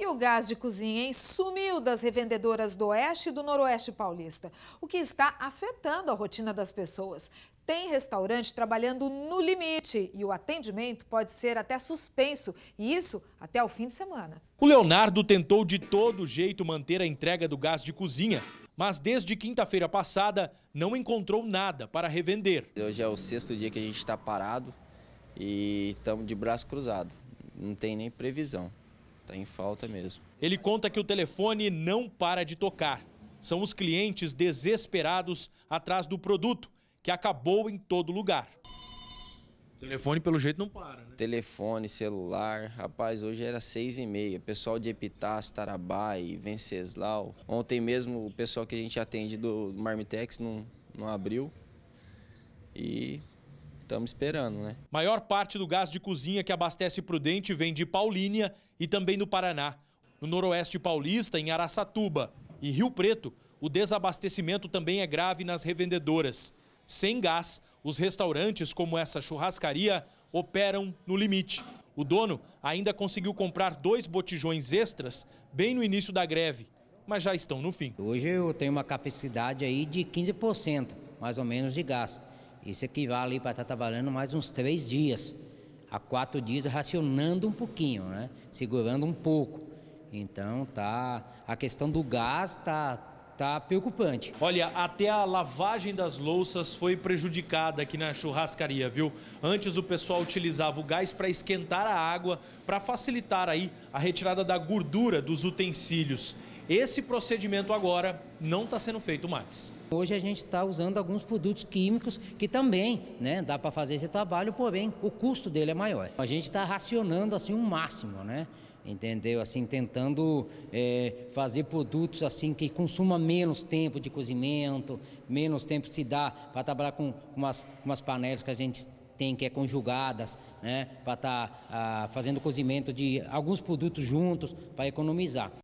E o gás de cozinha hein? sumiu das revendedoras do Oeste e do Noroeste paulista, o que está afetando a rotina das pessoas. Tem restaurante trabalhando no limite e o atendimento pode ser até suspenso, e isso até o fim de semana. O Leonardo tentou de todo jeito manter a entrega do gás de cozinha, mas desde quinta-feira passada não encontrou nada para revender. Hoje é o sexto dia que a gente está parado e estamos de braço cruzado, não tem nem previsão. Está em falta mesmo. Ele conta que o telefone não para de tocar. São os clientes desesperados atrás do produto, que acabou em todo lugar. O telefone, pelo jeito, não para, né? Telefone, celular. Rapaz, hoje era seis e meia. Pessoal de Epitácio, e Venceslau. Ontem mesmo o pessoal que a gente atende do Marmitex não, não abriu. E Estamos esperando, né? Maior parte do gás de cozinha que abastece Prudente vem de Paulínia e também do Paraná. No noroeste paulista, em Araçatuba e Rio Preto, o desabastecimento também é grave nas revendedoras. Sem gás, os restaurantes como essa churrascaria operam no limite. O dono ainda conseguiu comprar dois botijões extras bem no início da greve, mas já estão no fim. Hoje eu tenho uma capacidade aí de 15%, mais ou menos, de gás. Isso equivale para estar trabalhando mais uns três dias, a quatro dias racionando um pouquinho, né? segurando um pouco. Então tá, a questão do gás está tá preocupante. Olha, até a lavagem das louças foi prejudicada aqui na churrascaria, viu? Antes o pessoal utilizava o gás para esquentar a água, para facilitar aí a retirada da gordura dos utensílios. Esse procedimento agora não está sendo feito mais. Hoje a gente está usando alguns produtos químicos que também né, dá para fazer esse trabalho, porém o custo dele é maior. A gente está racionando assim o um máximo, né? entendeu? Assim, tentando é, fazer produtos assim que consuma menos tempo de cozimento, menos tempo se dá para trabalhar com, umas, com umas panelas que a gente tem que é conjugadas, né? Para estar tá, ah, fazendo cozimento de alguns produtos juntos para economizar.